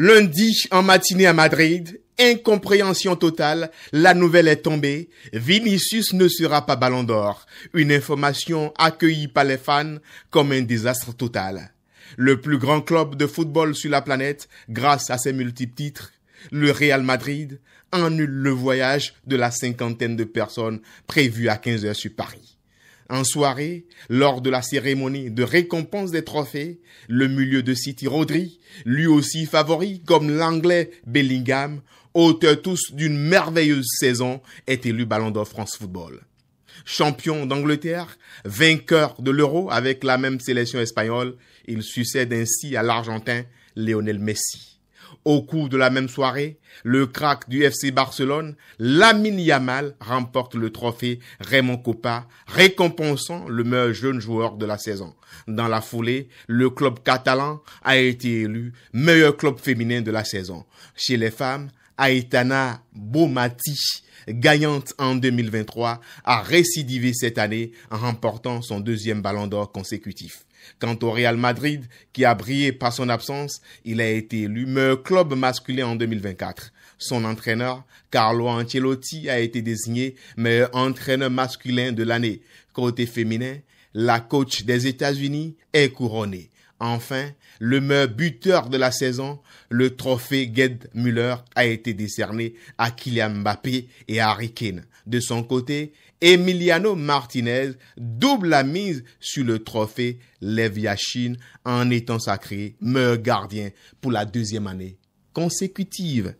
Lundi, en matinée à Madrid, incompréhension totale, la nouvelle est tombée, Vinicius ne sera pas ballon d'or. Une information accueillie par les fans comme un désastre total. Le plus grand club de football sur la planète, grâce à ses multiples titres, le Real Madrid, annule le voyage de la cinquantaine de personnes prévues à 15 heures sur Paris en soirée, lors de la cérémonie de récompense des trophées, le milieu de City Rodri, lui aussi favori comme l'anglais Bellingham, auteur tous d'une merveilleuse saison, est élu Ballon d'Or France Football. Champion d'Angleterre, vainqueur de l'Euro avec la même sélection espagnole, il succède ainsi à l'Argentin Lionel Messi. Au cours de la même soirée, le crack du FC Barcelone, Lamine Yamal, remporte le trophée Raymond Coppa, récompensant le meilleur jeune joueur de la saison. Dans la foulée, le club catalan a été élu meilleur club féminin de la saison. Chez les femmes, Aitana Bomati, gagnante en 2023, a récidivé cette année en remportant son deuxième ballon d'or consécutif. Quant au Real Madrid, qui a brillé par son absence, il a été élu meilleur club masculin en 2024. Son entraîneur, Carlo Ancelotti, a été désigné meilleur entraîneur masculin de l'année. Côté féminin, la coach des États-Unis est couronnée. Enfin, le meilleur buteur de la saison, le trophée Ged Müller a été décerné à Kylian Mbappé et à Harry De son côté, Emiliano Martinez double la mise sur le trophée Lev Yashin en étant sacré meilleur gardien pour la deuxième année consécutive.